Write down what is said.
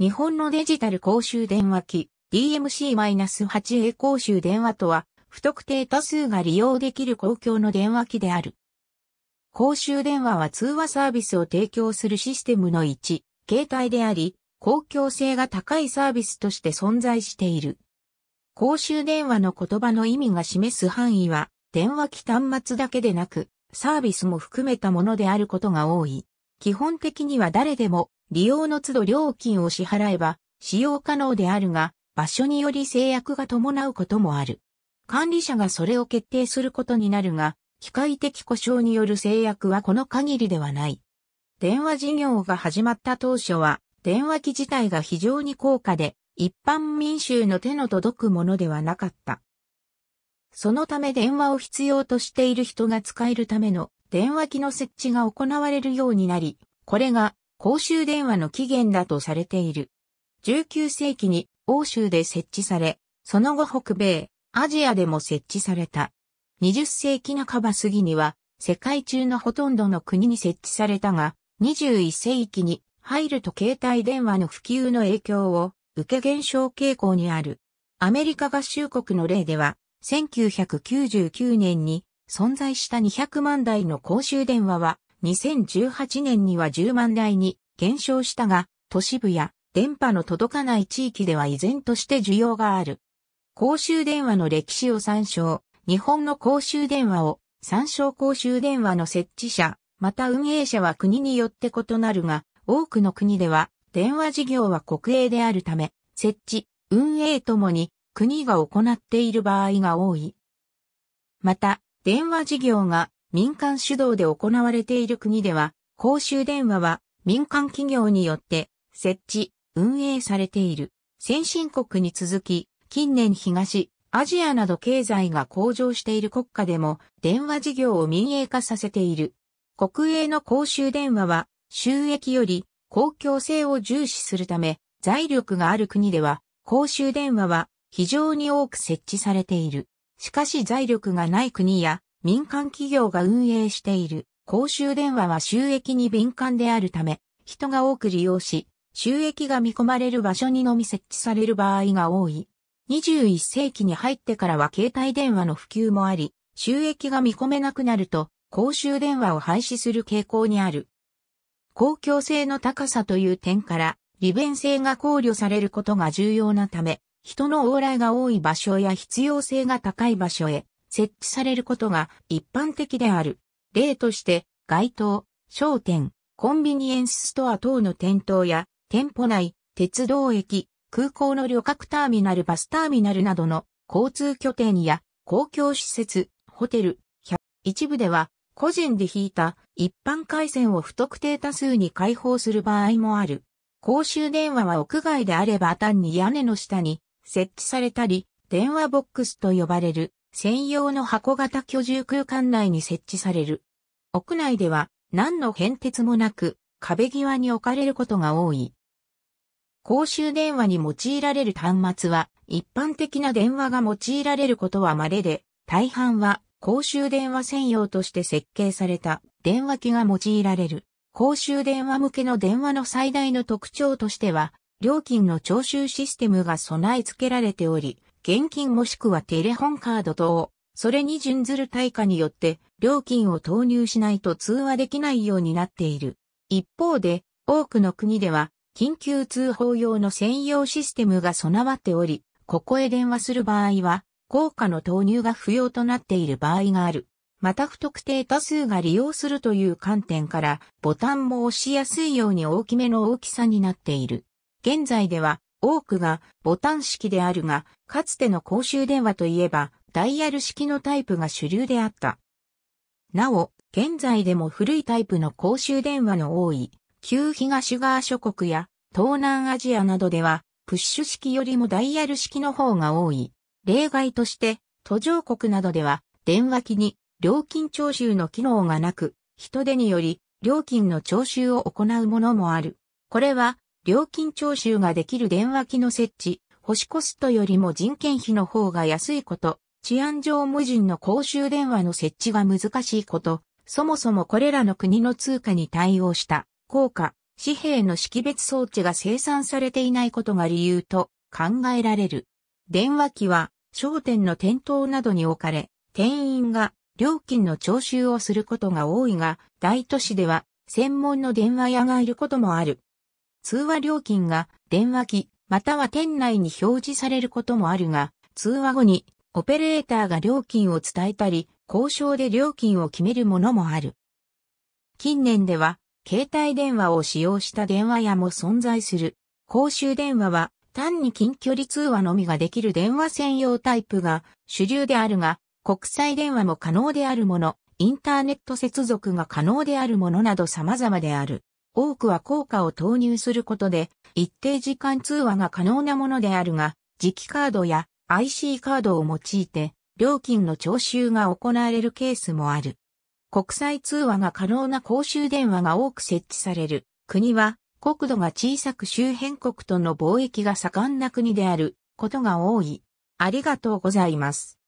日本のデジタル公衆電話機 DMC-8A 公衆電話とは、不特定多数が利用できる公共の電話機である。公衆電話は通話サービスを提供するシステムの一、携帯であり、公共性が高いサービスとして存在している。公衆電話の言葉の意味が示す範囲は、電話機端末だけでなく、サービスも含めたものであることが多い。基本的には誰でも利用の都度料金を支払えば使用可能であるが、場所により制約が伴うこともある。管理者がそれを決定することになるが、機械的故障による制約はこの限りではない。電話事業が始まった当初は、電話機自体が非常に高価で、一般民衆の手の届くものではなかった。そのため電話を必要としている人が使えるための電話機の設置が行われるようになり、これが公衆電話の起源だとされている。19世紀に欧州で設置され、その後北米、アジアでも設置された。20世紀半ば過ぎには、世界中のほとんどの国に設置されたが、21世紀に入ると携帯電話の普及の影響を受け減少傾向にある。アメリカ合衆国の例では、1999年に存在した200万台の公衆電話は2018年には10万台に減少したが、都市部や電波の届かない地域では依然として需要がある。公衆電話の歴史を参照、日本の公衆電話を参照公衆電話の設置者、また運営者は国によって異なるが、多くの国では電話事業は国営であるため、設置、運営ともに国が行っている場合が多い。また、電話事業が民間主導で行われている国では、公衆電話は民間企業によって設置、運営されている。先進国に続き、近年東、アジアなど経済が向上している国家でも電話事業を民営化させている。国営の公衆電話は収益より公共性を重視するため財力がある国では公衆電話は非常に多く設置されている。しかし財力がない国や民間企業が運営している公衆電話は収益に敏感であるため、人が多く利用し、収益が見込まれる場所にのみ設置される場合が多い。21世紀に入ってからは携帯電話の普及もあり、収益が見込めなくなると、公衆電話を廃止する傾向にある。公共性の高さという点から、利便性が考慮されることが重要なため、人の往来が多い場所や必要性が高い場所へ、設置されることが一般的である。例として、街頭、商店、コンビニエンスストア等の店頭や、店舗内、鉄道駅、空港の旅客ターミナルバスターミナルなどの交通拠点や公共施設、ホテル、一部では個人で引いた一般回線を不特定多数に開放する場合もある。公衆電話は屋外であれば単に屋根の下に設置されたり、電話ボックスと呼ばれる専用の箱型居住空間内に設置される。屋内では何の変哲もなく壁際に置かれることが多い。公衆電話に用いられる端末は一般的な電話が用いられることは稀で、大半は公衆電話専用として設計された電話機が用いられる。公衆電話向けの電話の最大の特徴としては、料金の徴収システムが備え付けられており、現金もしくはテレホンカード等、それに準ずる対価によって料金を投入しないと通話できないようになっている。一方で、多くの国では緊急通報用の専用システムが備わっており、ここへ電話する場合は、効果の投入が不要となっている場合がある。また不特定多数が利用するという観点から、ボタンも押しやすいように大きめの大きさになっている。現在では、多くがボタン式であるが、かつての公衆電話といえば、ダイヤル式のタイプが主流であった。なお、現在でも古いタイプの公衆電話の多い、旧東側諸国や東南アジアなどでは、プッシュ式よりもダイヤル式の方が多い。例外として、途上国などでは、電話機に料金徴収の機能がなく、人手により料金の徴収を行うものもある。これは料金徴収ができる電話機の設置、保守コストよりも人件費の方が安いこと、治安上無人の公衆電話の設置が難しいこと、そもそもこれらの国の通貨に対応した効果、紙幣の識別装置が生産されていないことが理由と考えられる。電話機は商店の店頭などに置かれ、店員が料金の徴収をすることが多いが、大都市では専門の電話屋がいることもある。通話料金が電話機または店内に表示されることもあるが、通話後にオペレーターが料金を伝えたり、交渉で料金を決めるものもある。近年では、携帯電話を使用した電話屋も存在する。公衆電話は単に近距離通話のみができる電話専用タイプが主流であるが、国際電話も可能であるもの、インターネット接続が可能であるものなど様々である。多くは効果を投入することで、一定時間通話が可能なものであるが、磁気カードや IC カードを用いて、料金の徴収が行われるケースもある。国際通話が可能な公衆電話が多く設置される。国は、国土が小さく周辺国との貿易が盛んな国であることが多い。ありがとうございます。